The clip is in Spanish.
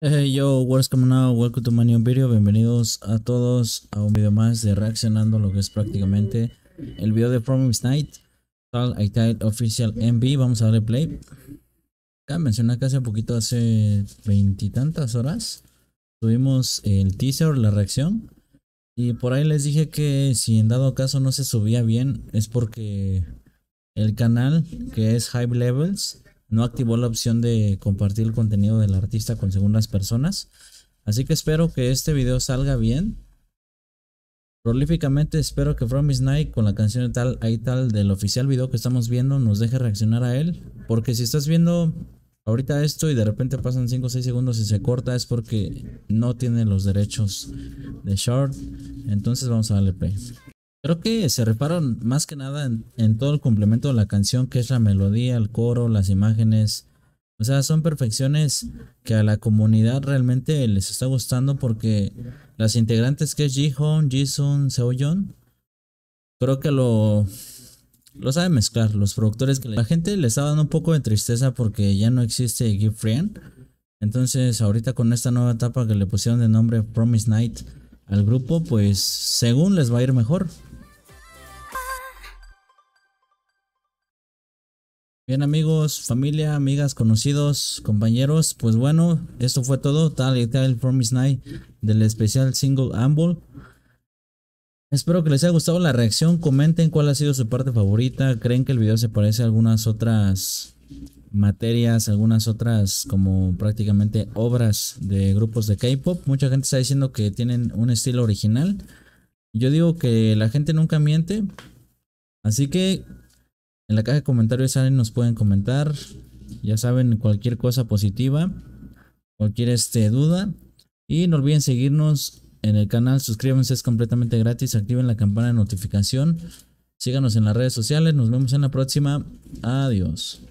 Hey yo, what's coming now? Welcome to my new video. Bienvenidos a todos a un video más de reaccionando lo que es prácticamente el video de Promise Night. I Tied Official MV. Vamos a darle play. Acá mencioné que hace poquito, hace veintitantas horas, subimos el teaser, la reacción. Y por ahí les dije que si en dado caso no se subía bien, es porque el canal que es Hype Levels no activó la opción de compartir el contenido del artista con segundas personas. Así que espero que este video salga bien. Prolíficamente espero que From Is Night con la canción de tal ahí tal del oficial video que estamos viendo nos deje reaccionar a él. Porque si estás viendo ahorita esto y de repente pasan 5 o 6 segundos y se corta es porque no tiene los derechos de short. Entonces vamos a darle play. Creo que se reparan más que nada en, todo el complemento de la canción, que es la melodía, el coro, las imágenes. O sea, son perfecciones que a la comunidad realmente les está gustando porque las integrantes que es Sun, Seo Seoyeon, creo que lo, lo saben mezclar. Los productores que la gente le está dando un poco de tristeza porque ya no existe Give Friend. Entonces, ahorita con esta nueva etapa que le pusieron de nombre Promise Night al grupo, pues según les va a ir mejor. Bien amigos, familia, amigas, conocidos, compañeros, pues bueno, esto fue todo, tal y tal miss Night del especial single Amble. Espero que les haya gustado la reacción, comenten cuál ha sido su parte favorita, creen que el video se parece a algunas otras materias, algunas otras como prácticamente obras de grupos de K-Pop. Mucha gente está diciendo que tienen un estilo original. Yo digo que la gente nunca miente, así que en la caja de comentarios salen, nos pueden comentar. Ya saben, cualquier cosa positiva, cualquier este, duda. Y no olviden seguirnos en el canal, suscríbanse, es completamente gratis. Activen la campana de notificación. Síganos en las redes sociales. Nos vemos en la próxima. Adiós.